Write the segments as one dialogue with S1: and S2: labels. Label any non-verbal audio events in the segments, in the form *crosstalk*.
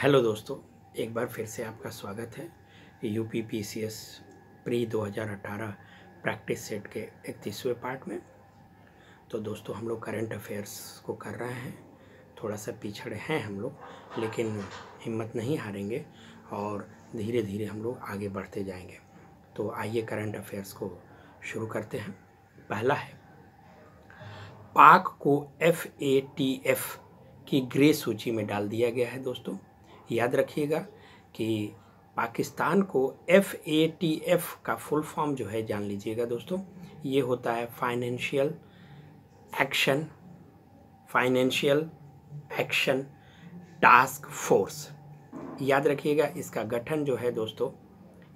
S1: hello दोस्तों एक बार फिर से आपका स्वागत है U P P C S pre 2018 practice set के इकतीसवें पार्ट में तो दोस्तों हम लोग करंट अफेयर्स को कर रहे हैं थोड़ा सा पिछड़े हैं हम लोग लेकिन हिम्मत नहीं हारेंगे और धीरे धीरे हम लोग आगे बढ़ते जाएंगे तो आइए करंट अफेयर्स को शुरू करते हैं पहला है पाक को एफ ए टी एफ की ग्रे सूची में डाल दिया गया है दोस्तों याद रखिएगा कि पाकिस्तान को एफ ए टी एफ़ का फुल फॉर्म जो है जान लीजिएगा दोस्तों ये होता है financial action financial action task force याद रखिएगा इसका गठन जो है दोस्तों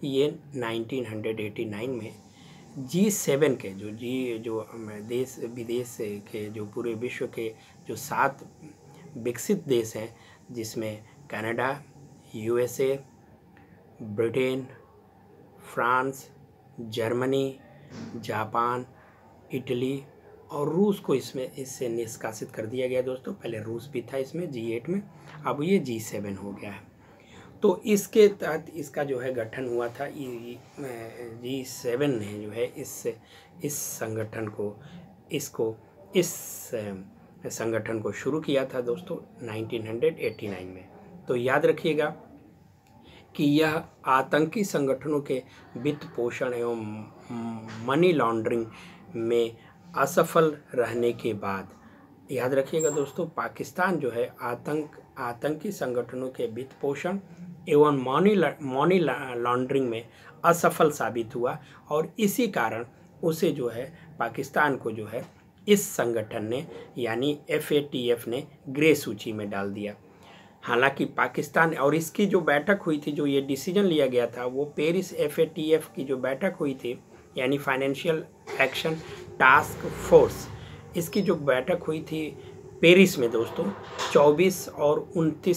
S1: ये 1989 में जी सेवन के जो जी जो देश विदेश के जो पूरे विश्व के जो सात विकसित देश हैं जिसमें Canada U S A Britain France Germany Japan Italy और रूस को इसमें इससे निष्कासित कर दिया गया दोस्तों पहले रूस भी था इसमें जी एट में अब ये जी सेवन हो गया है तो इसके तहत इसका जो है गठन हुआ था जी सेवन ने जो है इस इस संगठन को इसको इस संगठन को शुरू किया था दोस्तों 1989 में तो याद रखिएगा कि यह आतंकी संगठनों के वित्त पोषण एवं मनी लॉन्ड्रिंग में असफल रहने के बाद याद रखिएगा दोस्तों पाकिस्तान जो है आतंक आतंकी संगठनों के वित्त पोषण एवं मनी मनी लॉन्ड्रिंग में असफल साबित हुआ और इसी कारण उसे जो है पाकिस्तान को जो है इस संगठन ने यानी एफ ने ग्रे सूची में डाल दिया हालांकि पाकिस्तान और इसकी जो बैठक हुई थी जो ये डिसीजन लिया गया था वो पेरिस एफ की जो बैठक हुई थी यानी फाइनेंशियल एक्शन टास्क फोर्स इसकी जो बैठक हुई थी पेरिस में दोस्तों 24 और 29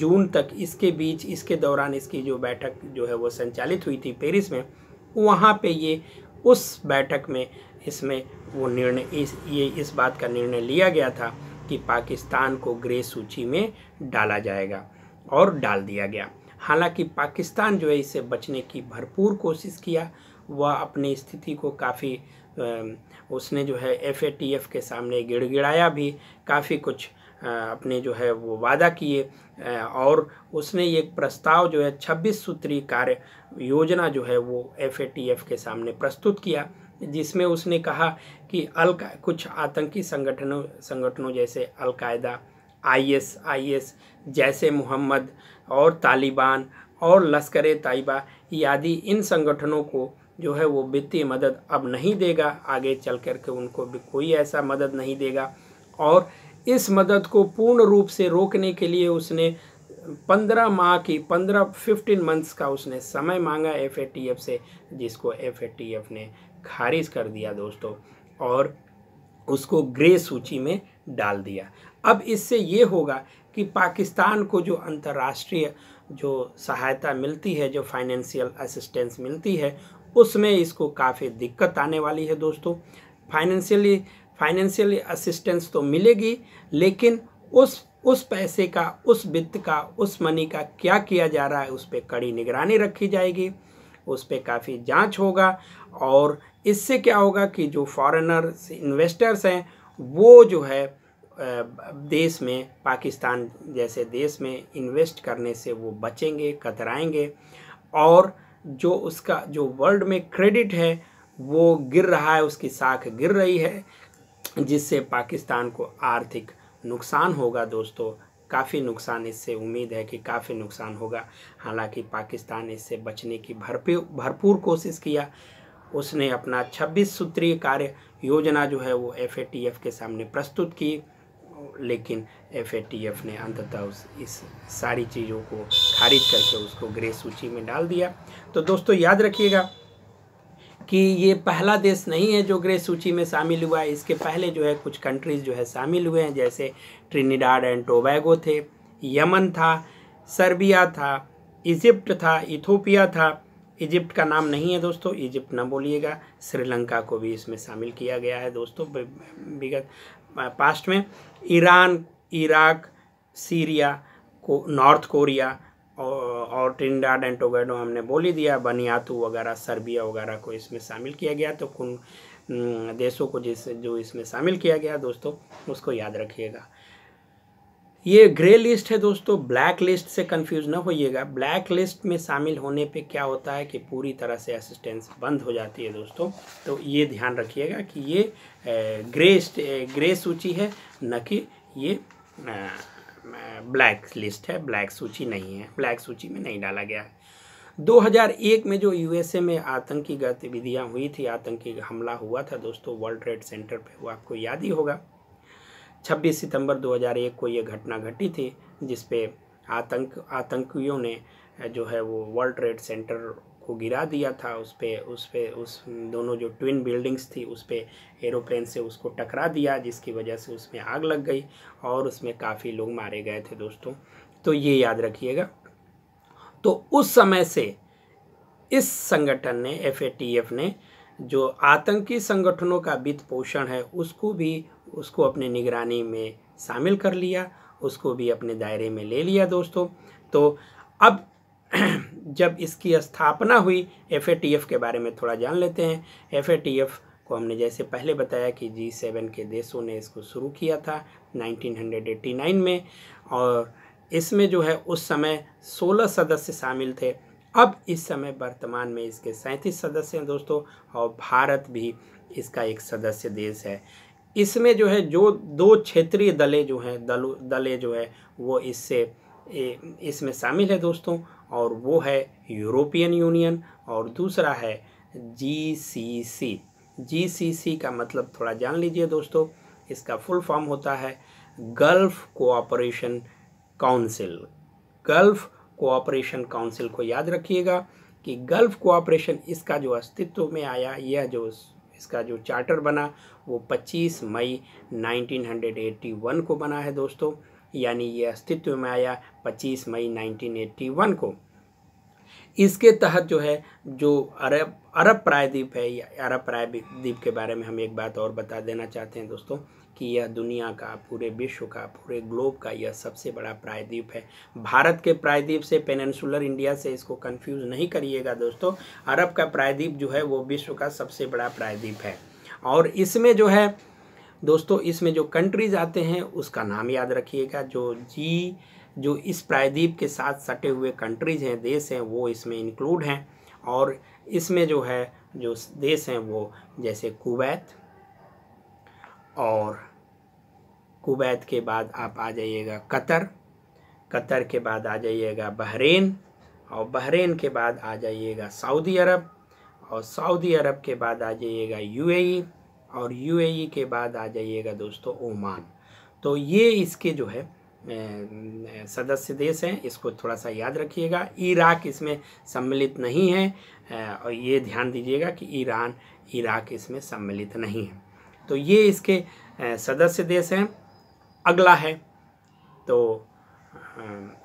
S1: जून तक इसके बीच इसके दौरान इसकी जो बैठक जो है वो संचालित हुई थी पेरिस में वहाँ पे ये उस बैठक में इसमें वो निर्णय इस ये इस बात का निर्णय लिया गया था कि पाकिस्तान को ग्रे सूची में डाला जाएगा और डाल दिया गया हालांकि पाकिस्तान जो है इससे बचने की भरपूर कोशिश किया वह अपनी स्थिति को काफ़ी उसने जो है एफ के सामने गिड़गिड़ाया भी काफ़ी कुछ अपने जो है वो वादा किए और उसने एक प्रस्ताव जो है 26 सूत्री कार्य योजना जो है वो एफ के सामने प्रस्तुत किया जिसमें उसने कहा कि अल कुछ आतंकी संगठनों संगठनों जैसे अलकायदा आई एस जैसे मोहम्मद और तालिबान और लश्कर तयबा आदि इन संगठनों को जो है वो वित्तीय मदद अब नहीं देगा आगे चल कर के उनको भी कोई ऐसा मदद नहीं देगा और इस मदद को पूर्ण रूप से रोकने के लिए उसने पंद्रह माह की पंद्रह फिफ्टीन मंथ्स का उसने समय मांगा एफ से जिसको एफ ने खारिज कर दिया दोस्तों और उसको ग्रे सूची में डाल दिया अब इससे ये होगा कि पाकिस्तान को जो अंतर्राष्ट्रीय जो सहायता मिलती है जो फाइनेंशियल असिस्टेंस मिलती है उसमें इसको काफ़ी दिक्कत आने वाली है दोस्तों फाइनेंशियली फाइनेंशियली असिस्टेंस तो मिलेगी लेकिन उस उस पैसे का उस वित्त का उस मनी का क्या किया जा रहा है उस पर कड़ी निगरानी रखी जाएगी उस पर काफ़ी जांच होगा और इससे क्या होगा कि जो फॉरेनर्स इन्वेस्टर्स हैं वो जो है देश में पाकिस्तान जैसे देश में इन्वेस्ट करने से वो बचेंगे कतराएंगे और जो उसका जो वर्ल्ड में क्रेडिट है वो गिर रहा है उसकी साख गिर रही है जिससे पाकिस्तान को आर्थिक नुकसान होगा दोस्तों काफ़ी नुकसान इससे उम्मीद है कि काफ़ी नुकसान होगा हालांकि पाकिस्तान इससे बचने की भरपूर भरपूर कोशिश किया उसने अपना छब्बीस सूत्रीय कार्य योजना जो है वो एफ के सामने प्रस्तुत की लेकिन एफ ने अंततः उस इस सारी चीज़ों को खारिज करके उसको ग्रे सूची में डाल दिया तो दोस्तों याद रखिएगा कि ये पहला देश नहीं है जो ग्रे सूची में शामिल हुआ है इसके पहले जो है कुछ कंट्रीज़ जो है शामिल हुए हैं जैसे ट्रिनिडाड एंड टोबैगो थे यमन था सर्बिया था इजिप्ट था इथोपिया था इजिप्ट का नाम नहीं है दोस्तों इजिप्ट ना बोलिएगा श्रीलंका को भी इसमें शामिल किया गया है दोस्तों विगत पास्ट में ईरान इराक सीरिया को नॉर्थ कोरिया और ट्रिंडाड एंड टोगेडो हमने बोल ही दिया बनियातू वगैरह सर्बिया वगैरह को इसमें शामिल किया गया तो कुन देशों को जिस जो इसमें शामिल किया गया दोस्तों उसको याद रखिएगा ये ग्रे लिस्ट है दोस्तों ब्लैक लिस्ट से कंफ्यूज ना होइएगा ब्लैक लिस्ट में शामिल होने पे क्या होता है कि पूरी तरह से असिस्टेंस बंद हो जाती है दोस्तों तो ये ध्यान रखिएगा कि ये ग्रे ग्रे सूची है न कि ये ब्लैक लिस्ट है ब्लैक सूची नहीं है ब्लैक सूची में नहीं डाला गया है 2001 में जो यूएसए में आतंकी गतिविधियां हुई थी आतंकी हमला हुआ था दोस्तों वर्ल्ड ट्रेड सेंटर पे वो आपको याद ही होगा 26 सितंबर 2001 को ये घटना घटी थी जिसपे आतंक आतंकियों ने जो है वो वर्ल्ड ट्रेड सेंटर को गिरा दिया था उस पर उस पर उस दोनों जो ट्विन बिल्डिंग्स थी उस पर एरोप्लेन से उसको टकरा दिया जिसकी वजह से उसमें आग लग गई और उसमें काफ़ी लोग मारे गए थे दोस्तों तो ये याद रखिएगा तो उस समय से इस संगठन ने एफ ने जो आतंकी संगठनों का वित्त पोषण है उसको भी उसको अपने निगरानी में शामिल कर लिया उसको भी अपने दायरे में ले लिया दोस्तों तो अब *clears throat* जब इसकी स्थापना हुई एफ के बारे में थोड़ा जान लेते हैं एफ को हमने जैसे पहले बताया कि जी सेवन के देशों ने इसको शुरू किया था 1989 में और इसमें जो है उस समय 16 सदस्य शामिल थे अब इस समय वर्तमान में इसके सैंतीस सदस्य हैं दोस्तों और भारत भी इसका एक सदस्य देश है इसमें जो है जो दो क्षेत्रीय दलें जो हैं दल दलें जो है वो इससे इसमें शामिल है दोस्तों और वो है यूरोपियन यूनियन और दूसरा है जी सी सी जी सी सी का मतलब थोड़ा जान लीजिए दोस्तों इसका फुल फॉर्म होता है Gulf Cooperation Council Gulf Cooperation Council को याद रखिएगा कि गल्फ़ कोऑपरेशन इसका जो अस्तित्व में आया यह जो इसका जो चार्टर बना वो 25 मई 1981 को बना है दोस्तों यानी ये अस्तित्व में आया 25 मई 1981 को इसके तहत जो है जो अरब अरब प्रायद्वीप है या अरब प्रायद्वीप के बारे में हम एक बात और बता देना चाहते हैं दोस्तों कि यह दुनिया का पूरे विश्व का पूरे ग्लोब का यह सबसे बड़ा प्रायद्वीप है भारत के प्रायद्वीप से पेनसुलर इंडिया से इसको कंफ्यूज नहीं करिएगा दोस्तों अरब का प्रायद्वीप जो है वो विश्व का सबसे बड़ा प्रायद्वीप है और इसमें जो है दोस्तों इसमें जो कंट्रीज आते हैं उसका नाम याद रखिएगा जो जी जो इस प्रायद्वीप के साथ सटे हुए कंट्रीज हैं देश हैं वो इसमें इंक्लूड हैं और इसमें जो है जो देश हैं वो जैसे कुवैत और कुवैत के बाद आप आ जाइएगा कतर कतर के बाद आ जाइएगा बहरीन और बहरीन के बाद आ जाइएगा सऊदी अरब और सऊदी अरब के बाद आ जाइएगा यूएई और यूएई के बाद आ जाइएगा दोस्तों ओमान तो ये इसके जो है सदस्य देश हैं इसको थोड़ा सा याद रखिएगा इराक इसमें सम्मिलित नहीं है और ये ध्यान दीजिएगा कि ईरान इराक इसमें सम्मिलित नहीं है तो ये इसके सदस्य देश हैं अगला है तो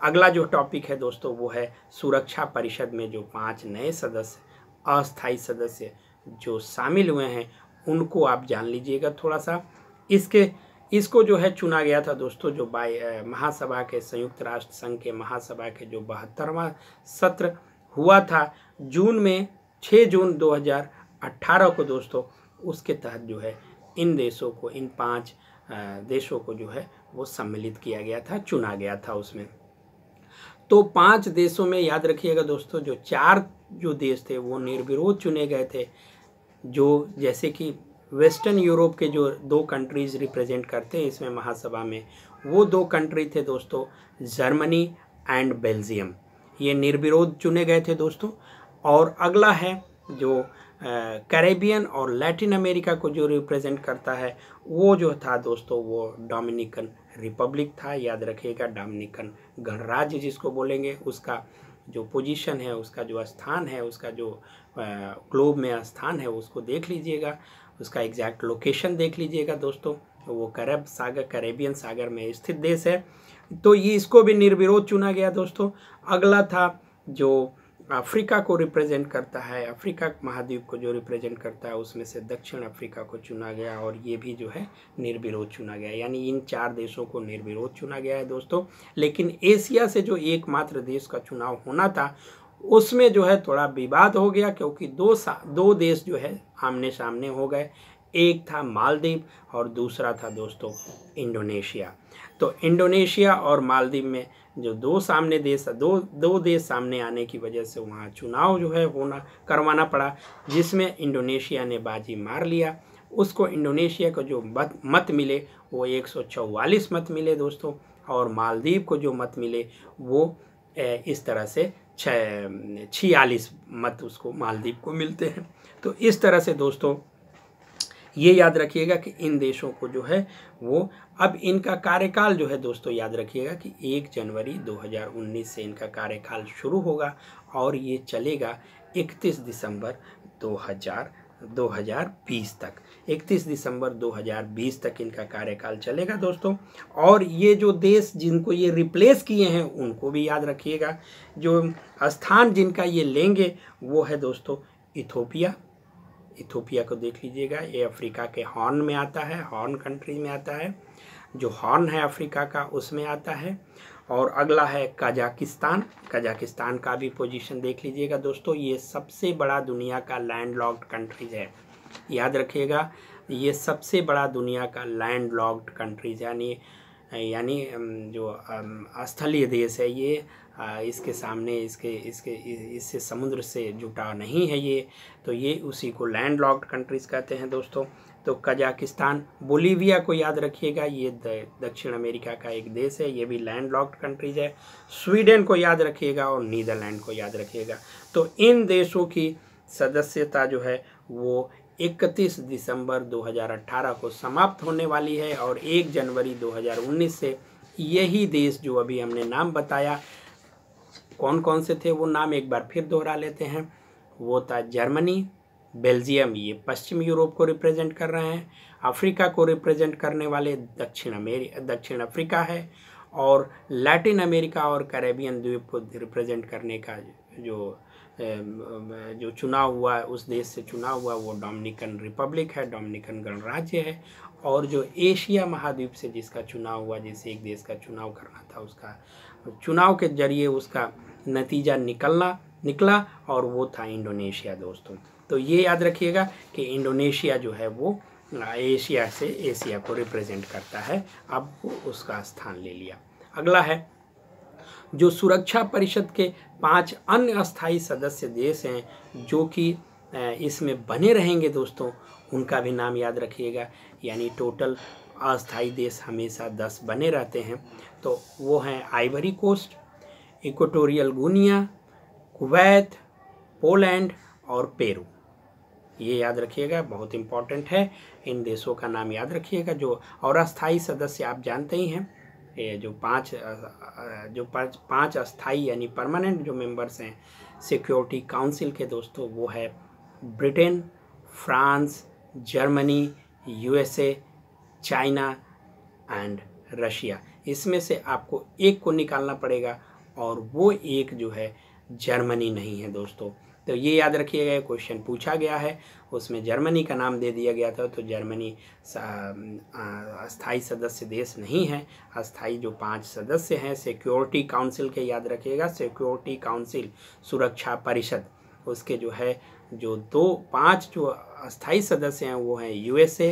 S1: अगला जो टॉपिक है दोस्तों वो है सुरक्षा परिषद में जो पांच नए सदस्य अस्थाई सदस्य जो शामिल हुए हैं उनको आप जान लीजिएगा थोड़ा सा इसके इसको जो है चुना गया था दोस्तों जो बाई महासभा के संयुक्त राष्ट्र संघ के महासभा के जो बहत्तरवा सत्र हुआ था जून में 6 जून 2018 को दोस्तों उसके तहत जो है इन देशों को इन पांच देशों को जो है वो सम्मिलित किया गया था चुना गया था उसमें तो पांच देशों में याद रखिएगा दोस्तों जो चार जो देश थे वो निर्विरोध चुने गए थे जो जैसे कि वेस्टर्न यूरोप के जो दो कंट्रीज़ रिप्रेजेंट करते हैं इसमें महासभा में वो दो कंट्री थे दोस्तों जर्मनी एंड बेल्जियम ये निर्विरोध चुने गए थे दोस्तों और अगला है जो कैरेबियन और लैटिन अमेरिका को जो रिप्रेजेंट करता है वो जो था दोस्तों वो डोमिनिकन रिपब्लिक था याद रखिएगा डोमिनिकन गणराज्य जिसको बोलेंगे उसका जो पोजीशन है उसका जो स्थान है उसका जो ग्लोब में स्थान है उसको देख लीजिएगा उसका एग्जैक्ट लोकेशन देख लीजिएगा दोस्तों वो करब सागर करेबियन सागर में स्थित देश है तो ये इसको भी निर्विरोध चुना गया दोस्तों अगला था जो अफ्रीका को रिप्रेजेंट करता है अफ्रीका महाद्वीप को जो रिप्रेजेंट करता है उसमें से दक्षिण अफ्रीका को चुना गया और ये भी जो है निर्विरोध चुना गया यानी इन चार देशों को निर्विरोध चुना गया है दोस्तों लेकिन एशिया से जो एकमात्र देश का चुनाव होना था उसमें जो है थोड़ा विवाद हो गया क्योंकि दो दो देश जो है आमने सामने हो गए एक था मालदीव और दूसरा था दोस्तों इंडोनेशिया तो इंडोनेशिया और मालदीव में जो दो सामने देश दो दो देश सामने आने की वजह से वहाँ चुनाव जो है होना करवाना पड़ा जिसमें इंडोनेशिया ने बाजी मार लिया उसको इंडोनेशिया को जो मत मत मिले वो एक मत मिले दोस्तों और मालदीव को जो मत मिले वो इस तरह से छियालीस मत उसको मालदीव को मिलते हैं तो इस तरह से दोस्तों ये याद रखिएगा कि इन देशों को जो है वो अब इनका कार्यकाल जो है दोस्तों याद रखिएगा कि एक जनवरी 2019 से इनका कार्यकाल शुरू होगा और ये चलेगा 31 दिसंबर 2000 2020 तक 31 दिसंबर 2020 तक इनका कार्यकाल चलेगा दोस्तों और ये जो देश जिनको ये रिप्लेस किए हैं उनको भी याद रखिएगा जो स्थान जिनका ये लेंगे वो है दोस्तों इथोपिया इथोपिया को देख लीजिएगा ये अफ्रीका के हॉर्न में आता है हॉर्न कंट्री में आता है जो हॉर्न है अफ्रीका का उसमें आता है और अगला है कजाकिस्तान कजाकिस्तान का भी पोजीशन देख लीजिएगा दोस्तों ये सबसे बड़ा दुनिया का लैंड लॉक्ड कंट्रीज है याद रखिएगा ये सबसे बड़ा दुनिया का लैंड लॉक्ड कंट्रीज यानी यानी जो स्थलीय देश है ये इसके सामने इसके इसके इससे समुद्र से जुटा नहीं है ये तो ये उसी को लैंड लॉक्ड कंट्रीज़ कहते हैं दोस्तों तो कजाकिस्तान बोलीविया को याद रखिएगा ये दक्षिण अमेरिका का एक देश है ये भी लैंड लॉक्ड कंट्रीज है स्वीडन को याद रखिएगा और नीदरलैंड को याद रखिएगा तो इन देशों की सदस्यता जो है वो 31 दिसंबर 2018 को समाप्त होने वाली है और 1 जनवरी 2019 से यही देश जो अभी हमने नाम बताया कौन कौन से थे वो नाम एक बार फिर दोहरा लेते हैं वो था जर्मनी बेल्जियम ये पश्चिम यूरोप को रिप्रेजेंट कर रहे हैं अफ्रीका को रिप्रेजेंट करने वाले दक्षिण अमेरिका दक्षिण अफ्रीका है और लैटिन अमेरिका और कैरेबियन द्वीप को रिप्रेजेंट करने का जो जो चुनाव हुआ है उस देश से चुनाव हुआ वो डोमिनिकन रिपब्लिक है डोमिनिकन गणराज्य है और जो एशिया महाद्वीप से जिसका चुनाव हुआ जैसे एक देश का चुनाव करना था उसका चुनाव के जरिए उसका नतीजा निकलना निकला और वो था इंडोनेशिया दोस्तों तो ये याद रखिएगा कि इंडोनेशिया जो है वो एशिया से एशिया को रिप्रेजेंट करता है अब उसका स्थान ले लिया अगला है जो सुरक्षा परिषद के पांच अन्य अस्थायी सदस्य देश हैं जो कि इसमें बने रहेंगे दोस्तों उनका भी नाम याद रखिएगा यानी टोटल अस्थायी देश हमेशा दस बने रहते हैं तो वो हैं Ivory Coast Equatorial Guinea Kuwait Poland और पेरू ये याद रखिएगा बहुत इम्पॉर्टेंट है इन देशों का नाम याद रखिएगा जो और अस्थाई सदस्य आप जानते ही हैं ये जो पांच जो पांच पांच अस्थाई यानी परमानेंट जो मेंबर्स हैं सिक्योरिटी काउंसिल के दोस्तों वो है Britain France Germany USA China and Russia इसमें से आपको एक को निकालना पड़ेगा और वो एक जो है जर्मनी नहीं है दोस्तों तो ये याद रखिएगा ये क्वेश्चन पूछा गया है उसमें जर्मनी का नाम दे दिया गया था तो जर्मनी अस्थाई सदस्य देश नहीं है अस्थाई जो पांच सदस्य हैं सिक्योरिटी काउंसिल के याद रखिएगा सिक्योरिटी काउंसिल सुरक्षा परिषद उसके जो है जो दो पांच जो अस्थाई सदस्य हैं वो हैं USA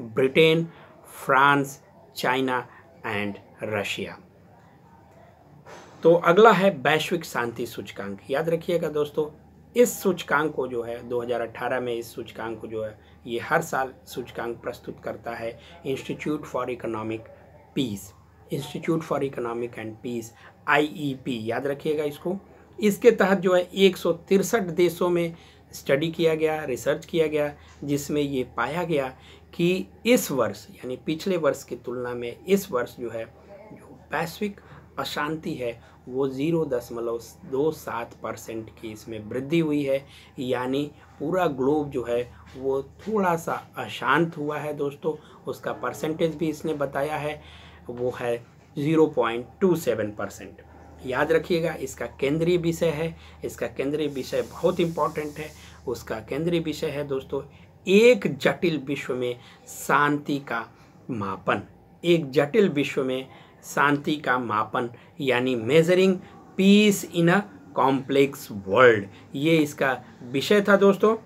S1: Britain France China and Russia तो अगला है वैश्विक शांति सूचकांक याद रखिएगा दोस्तों इस सूचकांक को जो है 2018 में इस सूचकांक को जो है ये हर साल सूचकांक प्रस्तुत करता है Institute for Economic Peace Institute for Economic and Peace IEP याद रखिएगा इसको इसके तहत जो है एक देशों में स्टडी किया गया रिसर्च किया गया जिसमें ये पाया गया कि इस वर्ष यानी पिछले वर्ष की तुलना में इस वर्ष जो है जो वैश्विक अशांति है वो ज़ीरो दशमलव दो सात परसेंट की इसमें वृद्धि हुई है यानी पूरा ग्लोब जो है वो थोड़ा सा अशांत हुआ है दोस्तों उसका परसेंटेज भी इसने बताया है वो है zero point two seven percent याद रखिएगा इसका केंद्रीय विषय है इसका केंद्रीय विषय बहुत इम्पॉर्टेंट है उसका केंद्रीय विषय है दोस्तों एक जटिल विश्व में शांति का मापन एक जटिल विश्व में शांति का मापन यानी measuring peace in a complex world ये इसका विषय था दोस्तों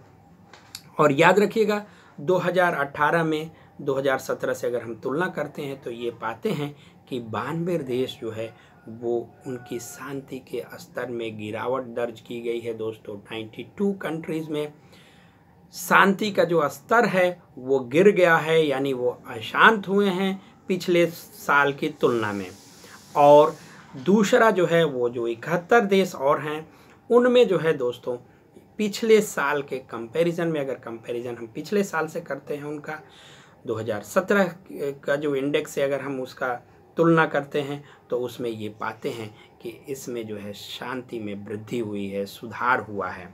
S1: और याद रखिएगा 2018 में 2017 से अगर हम तुलना करते हैं तो ये पाते हैं कि बानवे देश जो है वो उनकी शांति के स्तर में गिरावट दर्ज की गई है दोस्तों 92 कंट्रीज़ में शांति का जो स्तर है वो गिर गया है यानी वो अशांत हुए हैं पिछले साल की तुलना में और दूसरा जो है वो जो इकहत्तर देश और हैं उनमें जो है दोस्तों पिछले साल के कंपैरिजन में अगर कंपैरिजन हम पिछले साल से करते हैं उनका 2017 का जो इंडेक्स है अगर हम उसका तुलना करते हैं तो उसमें ये पाते हैं कि इसमें जो है शांति में वृद्धि हुई है सुधार हुआ है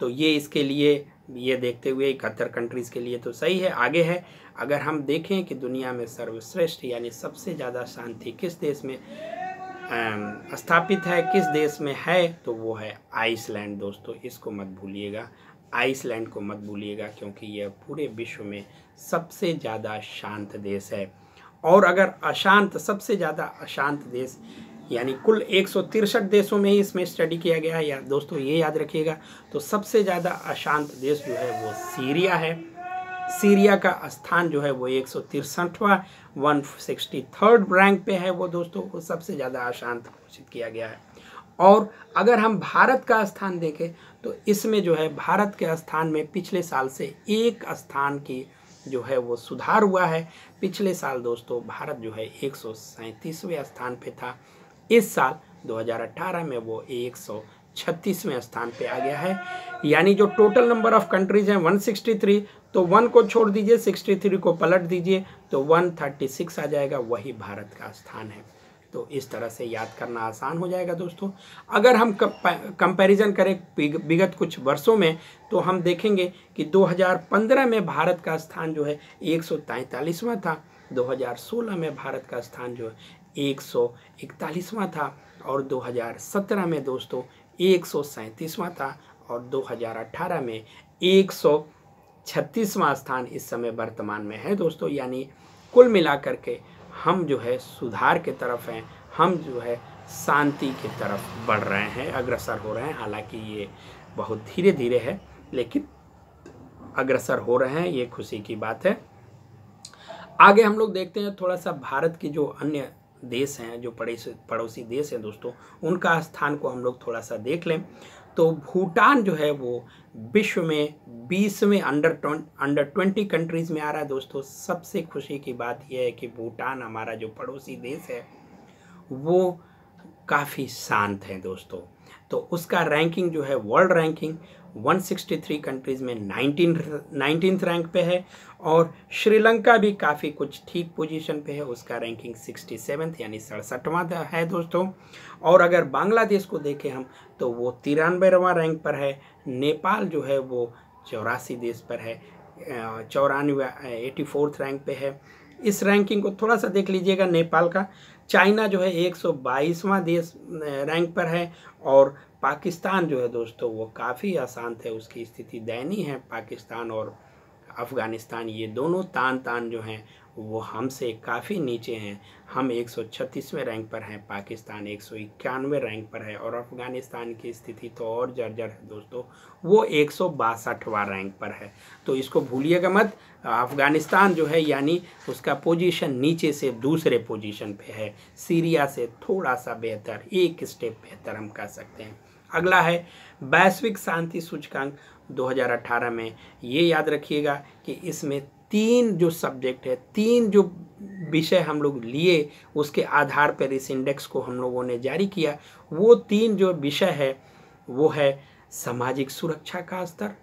S1: तो ये इसके लिए ये देखते हुए इकहत्तर कंट्रीज़ के लिए तो सही है आगे है अगर हम देखें कि दुनिया में सर्वश्रेष्ठ यानी सबसे ज़्यादा शांति किस देश में स्थापित है किस देश में है तो वो है आइसलैंड दोस्तों इसको मत भूलिएगा आइसलैंड को मत भूलिएगा क्योंकि यह पूरे विश्व में सबसे ज़्यादा शांत देश है और अगर अशांत सबसे ज़्यादा अशांत देश यानी कुल एक देशों में ही इसमें स्टडी किया गया है या दोस्तों ये याद रखिएगा तो सबसे ज़्यादा अशांत देश जो है वो सीरिया है सीरिया का स्थान जो है वो एक सौ तिरसठवा वन सिक्सटी थर्ड रैंक पे है वो दोस्तों वो सबसे ज़्यादा अशांत घोषित किया गया है और अगर हम भारत का स्थान देखें तो इसमें जो है भारत के स्थान में पिछले साल से एक स्थान की जो है वो सुधार हुआ है पिछले साल दोस्तों भारत जो है एक स्थान पे था इस साल 2018 में वो एक सौ स्थान पे आ गया है यानी जो टोटल नंबर ऑफ कंट्रीज हैं 163 तो वन को छोड़ दीजिए 63 को पलट दीजिए तो 136 आ जाएगा वही भारत का स्थान है तो इस तरह से याद करना आसान हो जाएगा दोस्तों अगर हम कंपैरिजन करें विगत कुछ वर्षों में तो हम देखेंगे कि 2015 में भारत का स्थान जो है एक था 2016 में भारत का स्थान जो है एक सौ इकतालीसवां था और 2017 में दोस्तों एक सौ सैंतीसवां था और 2018 में एक सौ छत्तीसवां स्थान इस समय वर्तमान में है दोस्तों यानी कुल मिलाकर के हम जो है सुधार के तरफ हैं हम जो है शांति की तरफ बढ़ रहे हैं अग्रसर हो रहे हैं हालांकि ये बहुत धीरे धीरे है लेकिन अग्रसर हो रहे हैं ये खुशी की बात है आगे हम लोग देखते हैं थोड़ा सा भारत की जो अन्य देश हैं जो पड़ोसी पड़ोसी देश हैं दोस्तों उनका स्थान को हम लोग थोड़ा सा देख लें तो भूटान जो है वो विश्व में बीसवें under twenty under twenty countries में आ रहा है दोस्तों सबसे खुशी की बात यह है कि भूटान हमारा जो पड़ोसी देश है वो काफ़ी शांत है दोस्तों तो उसका रैंकिंग जो है वर्ल्ड रैंकिंग 163 कंट्रीज़ में नाइनटीन नाइनटीन रैंक पे है और श्रीलंका भी काफ़ी कुछ ठीक पोजीशन पे है उसका रैंकिंग सिक्सटी सेवन्थ यानी सड़सठवाँ है दोस्तों और अगर बांग्लादेश को देखें हम तो वो तिरानवेवा रैंक पर है नेपाल जो है वो चौरासी देश पर है चौरानवे एटी फोर्थ रैंक पे है इस रैंकिंग को थोड़ा सा देख लीजिएगा नेपाल का चाइना जो है एक देश रैंक पर है और पाकिस्तान जो है दोस्तों वो काफ़ी अशांत है उसकी स्थिति दयनीय है पाकिस्तान और अफ़गानिस्तान ये दोनों तान तान जो हैं वो हमसे काफ़ी नीचे हैं हम 136वें रैंक पर हैं पाकिस्तान एक रैंक पर है और अफ़गानिस्तान की स्थिति तो और जर्जर है दोस्तों वो एक रैंक पर है तो इसको भूलिएगा मत अफ़गानिस्तान जो है यानी उसका पोजीशन नीचे से दूसरे पोजीशन पे है सीरिया से थोड़ा सा बेहतर एक स्टेप बेहतर हम कह सकते हैं अगला है वैश्विक शांति सूचकांक 2018 में ये याद रखिएगा कि इसमें तीन जो सब्जेक्ट है तीन जो विषय हम लोग लिए उसके आधार पर इस इंडेक्स को हम लोगों ने जारी किया वो तीन जो विषय है वो है सामाजिक सुरक्षा का स्तर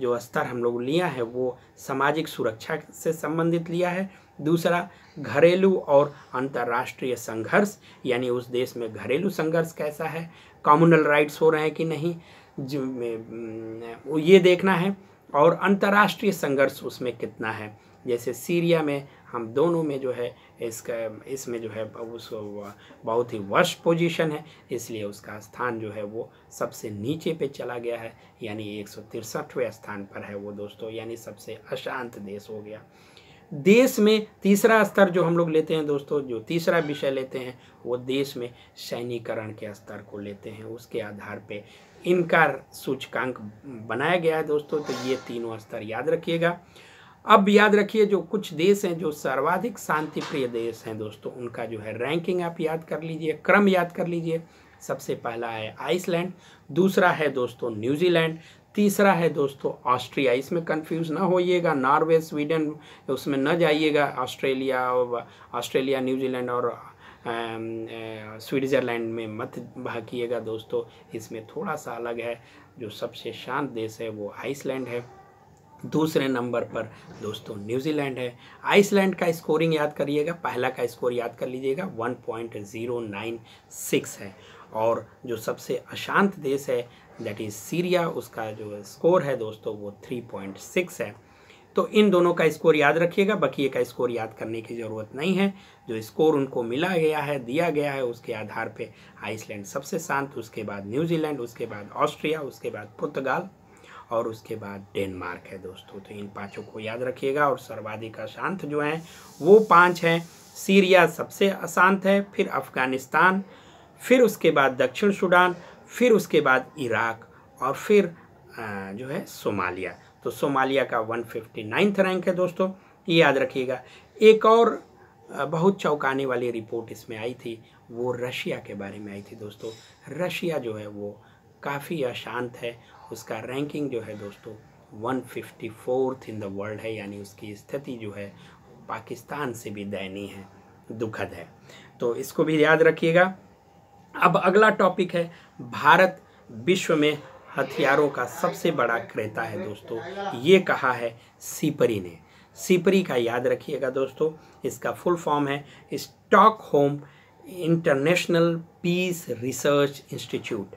S1: जो स्तर हम लोग लिया है वो सामाजिक सुरक्षा से संबंधित लिया है दूसरा घरेलू और अंतर्राष्ट्रीय संघर्ष यानी उस देश में घरेलू संघर्ष कैसा है कॉमनल राइट्स हो रहे हैं कि नहीं जो ये देखना है और अंतर्राष्ट्रीय संघर्ष उसमें कितना है जैसे सीरिया में हम दोनों में जो है इसका इसमें जो है उसको बहुत ही वर्ष पोजीशन है इसलिए उसका स्थान जो है वो सबसे नीचे पे चला गया है यानी एक स्थान पर है वो दोस्तों यानी सबसे अशांत देश हो गया देश में तीसरा स्तर जो हम लोग लेते हैं दोस्तों जो तीसरा विषय लेते हैं वो देश में सैनिकरण के स्तर को लेते हैं उसके आधार पे इनका सूचकांक बनाया गया है दोस्तों तो ये तीनों स्तर याद रखिएगा अब याद रखिए जो कुछ देश हैं जो सर्वाधिक शांति प्रिय देश हैं दोस्तों उनका जो है रैंकिंग आप याद कर लीजिए क्रम याद कर लीजिए सबसे पहला है आइसलैंड दूसरा है दोस्तों न्यूजीलैंड तीसरा है दोस्तों ऑस्ट्रिया इसमें कंफ्यूज ना होइएगा नॉर्वे स्वीडन उसमें ना जाइएगा ऑस्ट्रेलिया ऑस्ट्रेलिया न्यूजीलैंड और स्विट्ज़रलैंड में मत भागिएगा दोस्तों इसमें थोड़ा सा अलग है जो सबसे शांत देश है वो आइसलैंड है दूसरे नंबर पर दोस्तों न्यूजीलैंड है आइसलैंड का स्कोरिंग याद करिएगा पहला का स्कोर याद कर लीजिएगा 1.096 है और जो सबसे अशांत देश है दैट इज़ सीरिया उसका जो स्कोर है दोस्तों वो थ्री पॉइंट सिक्स है तो इन दोनों का स्कोर याद रखिएगा बाकी का स्कोर याद करने की ज़रूरत नहीं है जो स्कोर उनको मिला गया है दिया गया है उसके आधार पे आइसलैंड सबसे शांत उसके बाद न्यूजीलैंड उसके बाद ऑस्ट्रिया उसके बाद पुर्तगाल और उसके बाद डेनमार्क है दोस्तों तो इन पाँचों को याद रखिएगा और सर्वाधिक अशांत जो हैं वो पाँच हैं सीरिया सबसे अशांत है फिर अफ़गानिस्तान फिर उसके बाद दक्षिण सूडान फिर उसके बाद इराक और फिर जो है सोमालिया तो सोमालिया का वन फिफ्टी नाइन्थ रैंक है दोस्तों ये याद रखिएगा एक और बहुत चौंकाने वाली रिपोर्ट इसमें आई थी वो रशिया के बारे में आई थी दोस्तों रशिया जो है वो काफ़ी अशांत है उसका रैंकिंग जो है दोस्तों one fifty fourth in the world है यानी उसकी स्थिति जो है पाकिस्तान से भी दयनीय है दुखद है तो इसको भी याद रखिएगा अब अगला टॉपिक है भारत विश्व में हथियारों का सबसे बड़ा क्रेता है दोस्तों ये कहा है सीपरी ने सीपरी का याद रखिएगा दोस्तों इसका फुल फॉर्म है Stockholm International Peace Research Institute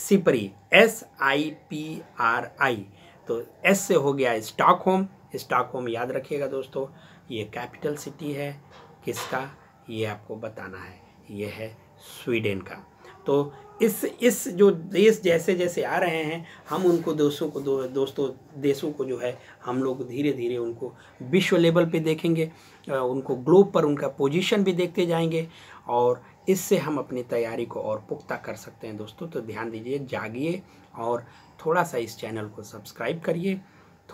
S1: SIPRI S I P R I तो एस से हो गया स्टॉक होम स्टॉक होम याद रखिएगा दोस्तों ये कैपिटल सिटी है किसका ये आपको बताना है ये है स्वीडन का तो इस इस जो देश जैसे जैसे आ रहे हैं हम उनको दोस्तों को दो, दोस्तों देशों को जो है हम लोग धीरे धीरे उनको विश्व लेवल पे देखेंगे उनको ग्लोब पर उनका पोजीशन भी देखते जाएंगे और इससे हम अपनी तैयारी को और पुख्ता कर सकते हैं दोस्तों तो ध्यान दीजिए जागिए और थोड़ा सा इस चैनल को सब्सक्राइब करिए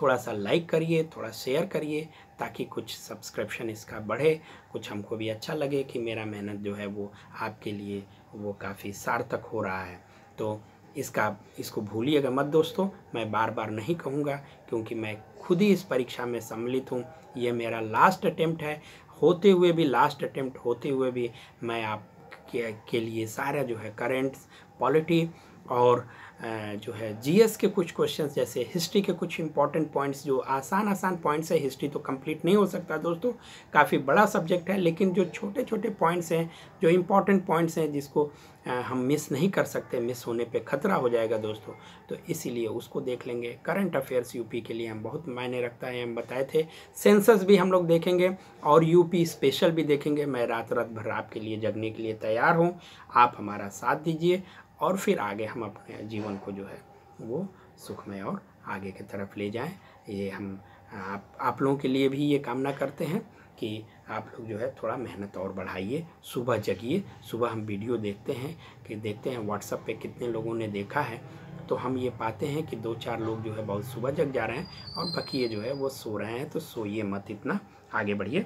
S1: थोड़ा सा लाइक करिए थोड़ा शेयर करिए ताकि कुछ सब्सक्रिप्शन इसका बढ़े कुछ हमको भी अच्छा लगे कि मेरा मेहनत जो है वो आपके लिए वो काफ़ी सार्थक हो रहा है तो इसका इसको भूलिएगा मत दोस्तों मैं बार बार नहीं कहूँगा क्योंकि मैं खुद ही इस परीक्षा में सम्मिलित हूँ यह मेरा लास्ट अटैम्प्ट है होते हुए भी लास्ट अटैम्प्ट होते हुए भी मैं आप के, के लिए सारा जो है करेंट्स पॉलिटी और जो है जीएस के कुछ क्वेश्चंस जैसे हिस्ट्री के कुछ इंपॉर्टेंट पॉइंट्स जो आसान आसान पॉइंट्स है हिस्ट्री तो कंप्लीट नहीं हो सकता दोस्तों काफ़ी बड़ा सब्जेक्ट है लेकिन जो छोटे छोटे पॉइंट्स हैं जो इंपॉर्टेंट पॉइंट्स हैं जिसको हम मिस नहीं कर सकते मिस होने पे खतरा हो जाएगा दोस्तों तो इसीलिए उसको देख लेंगे करंट अफेयर्स यूपी के लिए हम बहुत मायने रखता है हम बताए थे सेंसस भी हम लोग देखेंगे और यूपी स्पेशल भी देखेंगे मैं रात रात भर आपके लिए जगने के लिए तैयार हूँ आप हमारा साथ दीजिए और फिर आगे हम अपने जीवन को जो है वो सुखमय और आगे की तरफ ले जाएं ये हम आप आप लोगों के लिए भी ये कामना करते हैं कि आप लोग जो है थोड़ा मेहनत और बढ़ाइए सुबह जगिए सुबह हम वीडियो देखते हैं कि देखते हैं व्हाट्सअप पे कितने लोगों ने देखा है तो हम ये पाते हैं कि दो चार लोग जो है बहुत सुबह जग जा रहे हैं और बाकी जो है वो सो रहे हैं तो सोइए मत इतना आगे बढ़िए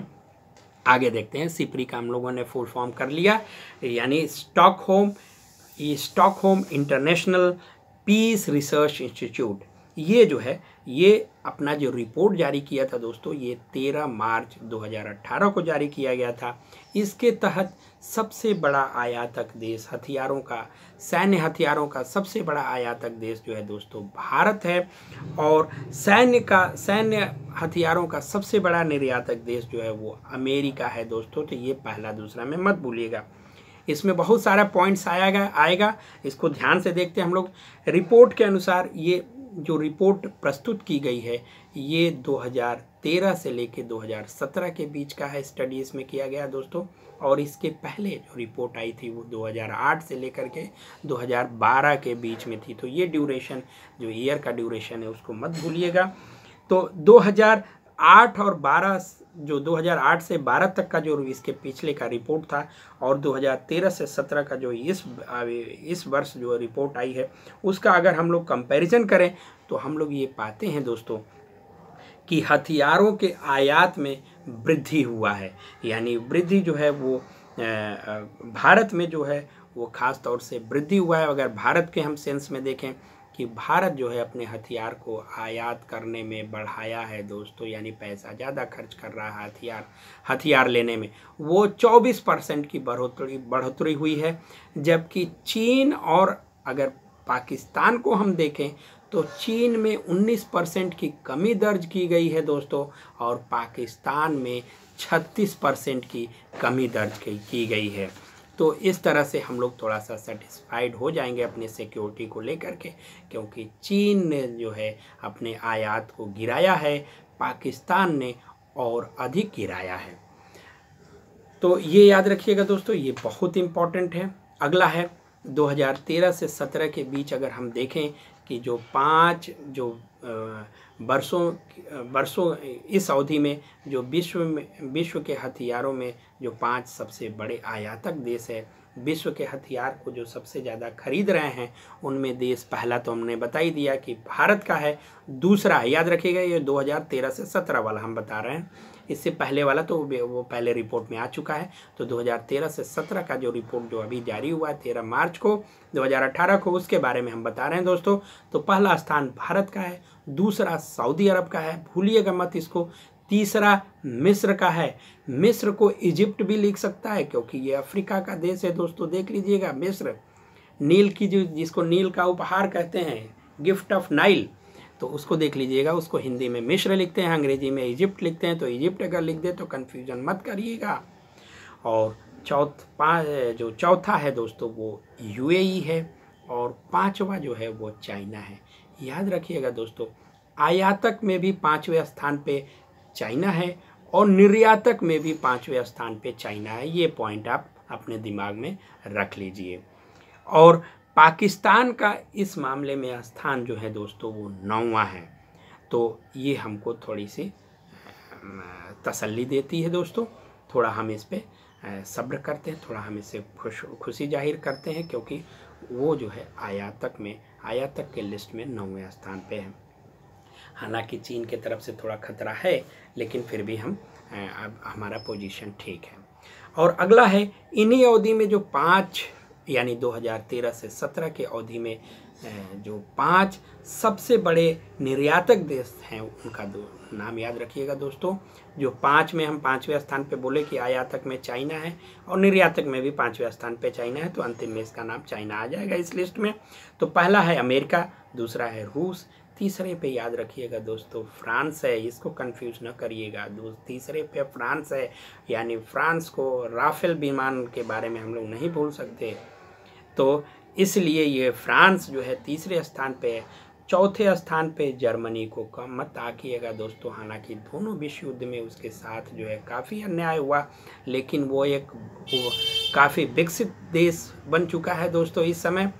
S1: आगे देखते हैं सिपरी का हम लोगों ने फुल फॉर्म कर लिया यानी Stockholm Stockholm International Peace Research Institute ये जो है ये अपना जो रिपोर्ट जारी किया था दोस्तों ये 13 मार्च 2018 को जारी किया गया था इसके तहत सबसे बड़ा आयातक देश हथियारों का सैन्य हथियारों का सबसे बड़ा आयातक देश जो है दोस्तों भारत है और सैन्य का सैन्य हथियारों का सबसे बड़ा निर्यातक देश जो है वो अमेरिका है दोस्तों तो ये पहला दूसरा में मत भूलिएगा इसमें बहुत सारा पॉइंट्स गया आएगा इसको ध्यान से देखते हैं हम लोग रिपोर्ट के अनुसार ये जो रिपोर्ट प्रस्तुत की गई है ये 2013 से लेके 2017 के बीच का है स्टडी इसमें किया गया दोस्तों और इसके पहले जो रिपोर्ट आई थी वो 2008 से लेकर के 2012 के बीच में थी तो ये ड्यूरेशन जो ईयर का ड्यूरेशन है उसको मत भूलिएगा तो 2008 और 12 जो 2008 से 12 तक का जो इसके पिछले का रिपोर्ट था और 2013 से 17 का जो इस इस वर्ष जो रिपोर्ट आई है उसका अगर हम लोग कंपैरिजन करें तो हम लोग ये पाते हैं दोस्तों कि हथियारों के आयात में वृद्धि हुआ है यानी वृद्धि जो है वो भारत में जो है वो ख़ास तौर से वृद्धि हुआ है अगर भारत के हम सेंस में देखें कि भारत जो है अपने हथियार को आयात करने में बढ़ाया है दोस्तों यानी पैसा ज़्यादा खर्च कर रहा है हथियार हथियार लेने में वो 24 परसेंट की बढ़ोतरी बढ़ोतरी हुई है जबकि चीन और अगर पाकिस्तान को हम देखें तो चीन में 19 परसेंट की कमी दर्ज की गई है दोस्तों और पाकिस्तान में 36 परसेंट की कमी दर्ज की गई है तो इस तरह से हम लोग थोड़ा सा सेटिस्फाइड हो जाएंगे अपनी सिक्योरिटी को लेकर के क्योंकि चीन ने जो है अपने आयात को गिराया है पाकिस्तान ने और अधिक गिराया है तो ये याद रखिएगा दोस्तों ये बहुत इम्पॉर्टेंट है अगला है 2013 से 17 के बीच अगर हम देखें कि जो पांच जो आ, बरसों बरसों इस अवधि में जो विश्व में विश्व के हथियारों में जो पांच सबसे बड़े आयातक देश है विश्व के हथियार को जो सबसे ज़्यादा खरीद रहे हैं उनमें देश पहला तो हमने बता ही दिया कि भारत का है दूसरा याद रखिएगा ये 2013 से 17 वाला हम बता रहे हैं इससे पहले वाला तो वो पहले रिपोर्ट में आ चुका है तो 2013 से 17 का जो रिपोर्ट जो अभी जारी हुआ है तेरह मार्च को 2018 को उसके बारे में हम बता रहे हैं दोस्तों तो पहला स्थान भारत का है दूसरा सऊदी अरब का है भूलिएगा मत इसको तीसरा मिस्र का है मिस्र को इजिप्ट भी लिख सकता है क्योंकि ये अफ्रीका का देश है दोस्तों देख लीजिएगा मिस्र नील की जो जिसको नील का उपहार कहते हैं गिफ्ट ऑफ नाइल तो उसको देख लीजिएगा उसको हिंदी में मिश्र लिखते हैं अंग्रेजी में इजिप्ट लिखते हैं तो इजिप्ट अगर लिख दे तो कन्फ्यूजन मत करिएगा और चौथ पाँच जो चौथा है दोस्तों वो यूएई है और पांचवा जो है वो चाइना है याद रखिएगा दोस्तों आयातक में भी पाँचवें स्थान पे चाइना है और निर्यातक में भी पाँचवें स्थान पे चाइना है ये पॉइंट आप अपने दिमाग में रख लीजिए और पाकिस्तान का इस मामले में स्थान जो है दोस्तों वो नौवा है तो ये हमको थोड़ी सी तसल्ली देती है दोस्तों थोड़ा हम इस पर सब्र करते हैं थोड़ा हम इससे खुश खुशी जाहिर करते हैं क्योंकि वो जो है आयातक में आया तक के लिस्ट में नौवें स्थान पे है हालांकि चीन के तरफ से थोड़ा खतरा है लेकिन फिर भी हम अब हमारा पोजीशन ठीक है और अगला है इन्हीं अवधि में जो पाँच यानी 2013 से 17 के अवधि में जो पांच सबसे बड़े निर्यातक देश हैं उनका दो, नाम याद रखिएगा दोस्तों जो पाँच में हम पाँचवें स्थान पे बोले कि आयातक में चाइना है और निर्यातक में भी पाँचवें स्थान पे चाइना है तो अंतिम में इसका नाम चाइना आ जाएगा इस लिस्ट में तो पहला है अमेरिका दूसरा है रूस तीसरे पे याद रखिएगा दोस्तों फ्रांस है इसको कंफ्यूज ना करिएगा तीसरे पे फ्रांस है यानी फ्रांस को राफेल विमान के बारे में हम लोग नहीं भूल सकते तो इसलिए ये फ्रांस जो है तीसरे स्थान पे है चौथे स्थान पे जर्मनी को कम मत आकीयेगा दोस्तों हालांकि दोनों विश्व युद्ध में उसके साथ जो है काफ़ी अन्याय हुआ लेकिन वो एक काफ़ी विकसित देश बन चुका है दोस्तों इस समय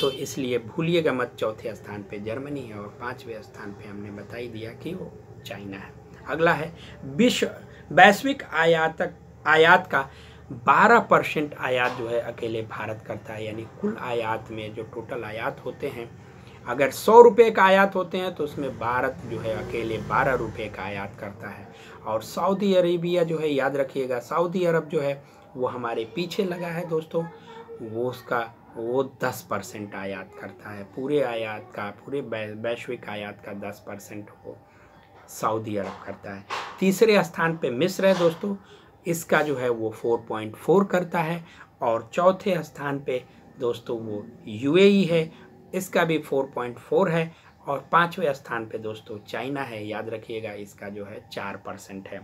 S1: तो इसलिए भूलिएगा मत चौथे स्थान पे जर्मनी है और पाँचवें स्थान पे हमने बता ही दिया कि वो चाइना है अगला है विश्व वैश्विक आयातक आयात का 12 परसेंट आयात जो है अकेले भारत करता है यानी कुल आयात में जो टोटल आयात होते हैं अगर सौ रुपये का आयात होते हैं तो उसमें भारत जो है अकेले बारह रुपये का आयात करता है और सऊदी अरेबिया जो है याद रखिएगा सऊदी अरब जो है वो हमारे पीछे लगा है दोस्तों वो उसका वो दस परसेंट आयात करता है पूरे आयात का पूरे वैश्विक आयात का दस परसेंट वो सऊदी अरब करता है तीसरे स्थान पे मिस्र है दोस्तों इसका जो है वो 4.4 करता है और चौथे स्थान पे दोस्तों वो यूएई है इसका भी 4.4 है और पाँचवें स्थान पे दोस्तों चाइना है याद रखिएगा इसका जो है चार परसेंट है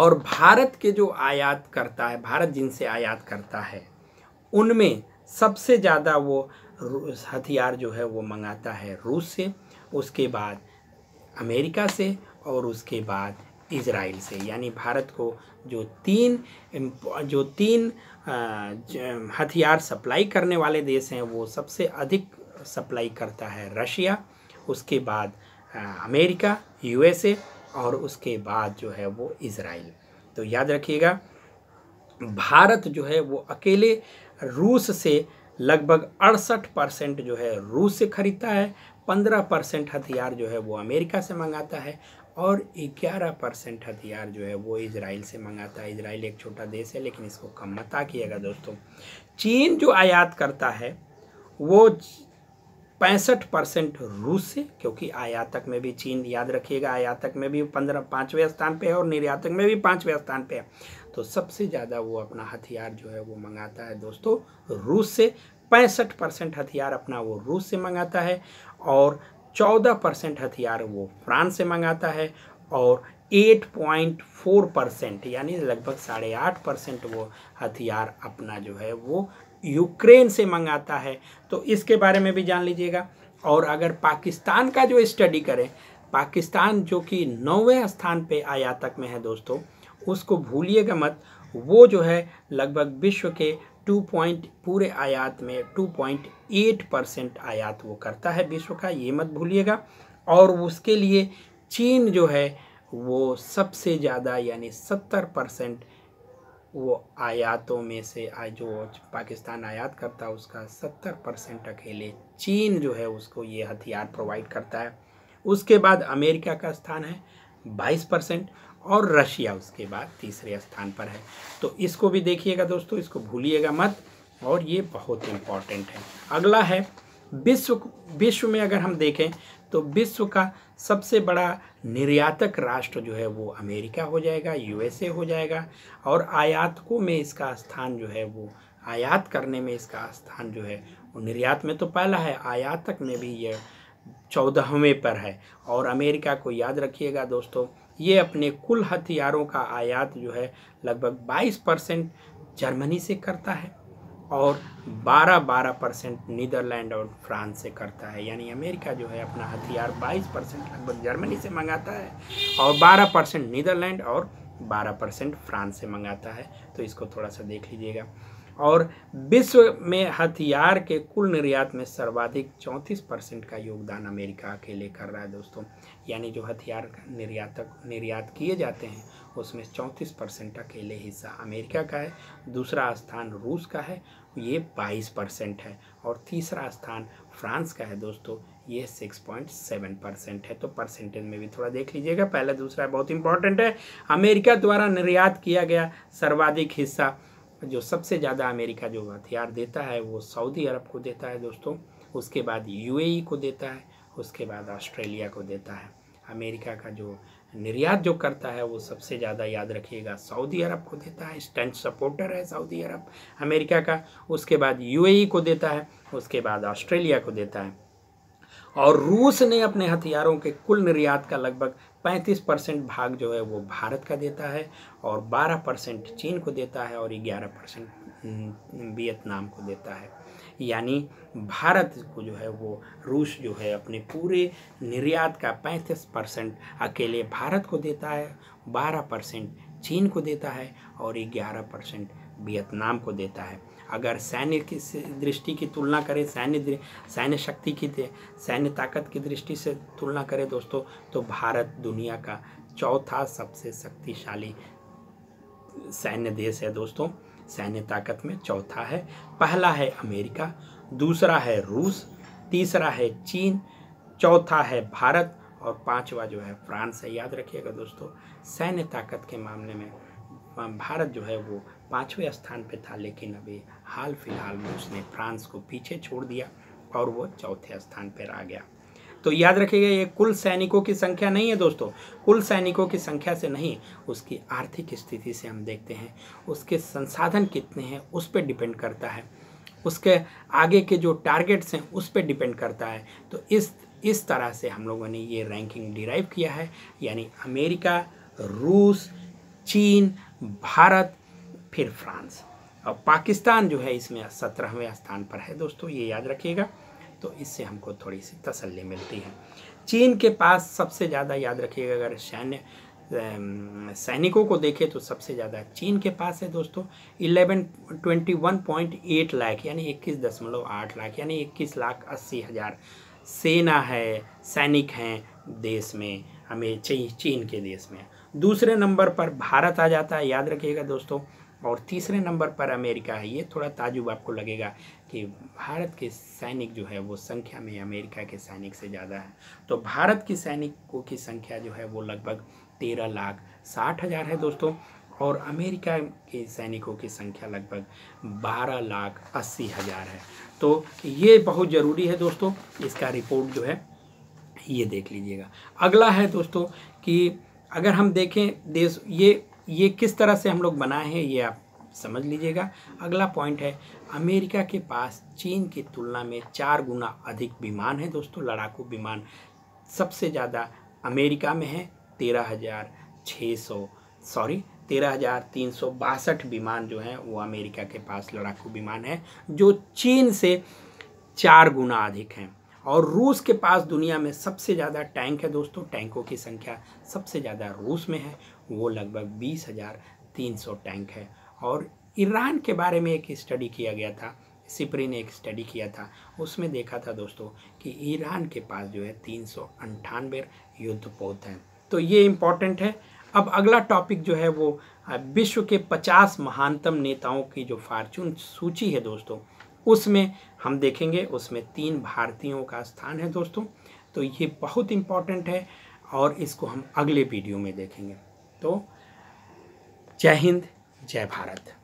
S1: और भारत के जो आयात करता है भारत जिनसे आयात करता है उनमें सबसे ज़्यादा वो हथियार जो है वो मंगाता है रूस से उसके बाद अमेरिका से और उसके बाद इसराइल से यानी भारत को जो तीन जो तीन हथियार सप्लाई करने वाले देश हैं वो सबसे अधिक सप्लाई करता है रशिया उसके बाद अमेरिका यूएसए और उसके बाद जो है वो इसराइल तो याद रखिएगा भारत जो है वो अकेले रूस से लगभग अड़सठ परसेंट जो है रूस से खरीदता है पंद्रह परसेंट हथियार जो है वो अमेरिका से मंगाता है और 11 परसेंट हथियार जो है वो इसराइल से मंगाता है इसराइल एक छोटा देश है लेकिन इसको कम मता किएगा दोस्तों चीन जो आयात करता है वो पैंसठ परसेंट रूस से क्योंकि आयातक में भी चीन याद रखिएगा आयातक में भी पंद्रह पाँचवें स्थान पे है और निर्यातक में भी पाँचवें स्थान पे है तो सबसे ज़्यादा वो अपना हथियार जो है वो मंगाता है दोस्तों रूस से पैंसठ परसेंट हथियार अपना वो रूस से मंगाता है और चौदह परसेंट हथियार वो फ्रांस से मंगाता है और 8.4 परसेंट यानी लगभग साढ़े आठ परसेंट वो हथियार अपना जो है वो यूक्रेन से मंगाता है तो इसके बारे में भी जान लीजिएगा और अगर पाकिस्तान का जो स्टडी करें पाकिस्तान जो कि नौवें स्थान पे आयातक में है दोस्तों उसको भूलिएगा मत वो जो है लगभग विश्व के टू पॉइंट पूरे आयात में टू पॉइंट एट परसेंट आयात वो करता है विश्व का ये मत भूलिएगा और उसके लिए चीन जो है वो सबसे ज़्यादा यानी सत्तर परसेंट वो आयातों में से जो पाकिस्तान आयात करता है उसका सत्तर परसेंट अकेले चीन जो है उसको ये हथियार प्रोवाइड करता है उसके बाद अमेरिका का स्थान है बाईस परसेंट और रशिया उसके बाद तीसरे स्थान पर है तो इसको भी देखिएगा दोस्तों इसको भूलिएगा मत और ये बहुत इम्पॉर्टेंट है अगला है विश्व विश्व में अगर हम देखें तो विश्व का सबसे बड़ा निर्यातक राष्ट्र जो है वो अमेरिका हो जाएगा यूएसए हो जाएगा और आयातकों में इसका स्थान जो है वो आयात करने में इसका स्थान जो है वो निर्यात में तो पहला है आयातक में भी यह चौदहवें पर है और अमेरिका को याद रखिएगा दोस्तों ये अपने कुल हथियारों का आयात जो है लगभग 22 परसेंट जर्मनी से करता है और 12-12 परसेंट नीदरलैंड और फ्रांस से करता है यानी अमेरिका जो है अपना हथियार 22 परसेंट लगभग जर्मनी से मंगाता है और 12 परसेंट नीदरलैंड और 12 परसेंट फ्रांस से मंगाता है तो इसको थोड़ा सा देख लीजिएगा और विश्व में हथियार के कुल निर्यात में सर्वाधिक 34 परसेंट का योगदान अमेरिका अकेले कर रहा है दोस्तों यानी जो हथियार निर्यातक निर्यात किए जाते हैं उसमें 34 परसेंट अकेले हिस्सा अमेरिका का है दूसरा स्थान रूस का है ये 22 परसेंट है और तीसरा स्थान फ्रांस का है दोस्तों ये 6.7 परसेंट है तो परसेंटेज में भी थोड़ा देख लीजिएगा पहला दूसरा बहुत इंपॉर्टेंट है अमेरिका द्वारा निर्यात किया गया सर्वाधिक हिस्सा जो सबसे ज़्यादा अमेरिका जो हथियार देता है वो सऊदी अरब को देता है दोस्तों उसके बाद यूएई को देता है उसके बाद ऑस्ट्रेलिया को देता है अमेरिका का जो निर्यात जो करता है वो सबसे ज़्यादा याद रखिएगा सऊदी अरब को देता है स्टेंच सपोर्टर है सऊदी अरब अमेरिका का उसके बाद यूएई को देता है उसके बाद ऑस्ट्रेलिया को देता है और रूस ने अपने हथियारों के कुल निर्यात का लगभग 35 परसेंट भाग जो है वो भारत का देता है और 12 परसेंट चीन को देता है और 11 परसेंट हम्म, वियतनाम को देता है यानी भारत को जो है वो रूस जो है अपने पूरे निर्यात का 35 परसेंट अकेले भारत को देता है 12 परसेंट चीन को देता है और 11 परसेंट वियतनाम को देता है अगर सैन्य की दृष्टि की तुलना करें सैन्य सैन्य शक्ति की सैन्य ताकत की दृष्टि से तुलना करें दोस्तों तो भारत दुनिया का चौथा सबसे शक्तिशाली सैन्य देश है दोस्तों सैन्य ताकत में चौथा है पहला है अमेरिका दूसरा है रूस तीसरा है चीन चौथा है भारत और पांचवा जो है फ्रांस है याद रखिएगा दोस्तों सैन्य ताकत के मामले में भारत जो है वो पाँचवें स्थान पे था लेकिन अभी हाल फिलहाल में उसने फ्रांस को पीछे छोड़ दिया और वो चौथे स्थान पर आ गया तो याद रखिएगा ये कुल सैनिकों की संख्या नहीं है दोस्तों कुल सैनिकों की संख्या से नहीं उसकी आर्थिक स्थिति से हम देखते हैं उसके संसाधन कितने हैं उस पर डिपेंड करता है उसके आगे के जो टारगेट्स हैं उस पर डिपेंड करता है तो इस इस तरह से हम लोगों ने ये रैंकिंग डिराइव किया है यानी अमेरिका रूस चीन भारत फिर फ्रांस और पाकिस्तान जो है इसमें सत्रहवें स्थान पर है दोस्तों ये याद रखिएगा तो इससे हमको थोड़ी सी तसल्ली मिलती है चीन के पास सबसे ज़्यादा याद रखिएगा अगर सैन्य सैनिकों को देखें तो सबसे ज़्यादा चीन के पास है दोस्तों eleven twenty one point eight lakh यानी इक्कीस दशमलव आठ लाख यानी इक्कीस लाख अस्सी हज़ार सेना है सैनिक हैं देश में हमें चीन के देश में दूसरे नंबर पर भारत आ जाता है याद रखिएगा दोस्तों और तीसरे नंबर पर अमेरिका है ये थोड़ा ताजुब आपको लगेगा कि भारत के सैनिक जो है वो संख्या में अमेरिका के सैनिक से ज़्यादा है तो भारत की सैनिकों की संख्या जो है वो लगभग तेरह लाख साठ हज़ार है दोस्तों और अमेरिका के सैनिकों की संख्या लगभग बारह लाख अस्सी हज़ार है तो ये बहुत ज़रूरी है दोस्तों इसका रिपोर्ट जो है ये देख लीजिएगा अगला है दोस्तों कि अगर हम देखें देश ये ये किस तरह से हम लोग बनाए हैं ये आप समझ लीजिएगा अगला पॉइंट है अमेरिका के पास चीन की तुलना में चार गुना अधिक विमान है दोस्तों लड़ाकू विमान सबसे ज़्यादा अमेरिका में है तेरह हज़ार छः सौ सॉरी तेरह हज़ार तीन सौ बासठ विमान जो हैं वो अमेरिका के पास लड़ाकू विमान है जो चीन से चार गुना अधिक हैं और रूस के पास दुनिया में सबसे ज़्यादा टैंक है दोस्तों टैंकों की संख्या सबसे ज़्यादा रूस में है वो लगभग बीस हज़ार तीन सौ टैंक है और ईरान के बारे में एक स्टडी किया गया था सिपरी ने एक स्टडी किया था उसमें देखा था दोस्तों कि ईरान के पास जो है तीन सौ अंठानवे युद्धपोत हैं तो ये इम्पोर्टेंट है अब अगला टॉपिक जो है वो विश्व के पचास महानतम नेताओं की जो फार्चून सूची है दोस्तों उसमें हम देखेंगे उसमें तीन भारतीयों का स्थान है दोस्तों तो ये बहुत इम्पॉर्टेंट है और इसको हम अगले वीडियो में देखेंगे तो जय हिंद जय भारत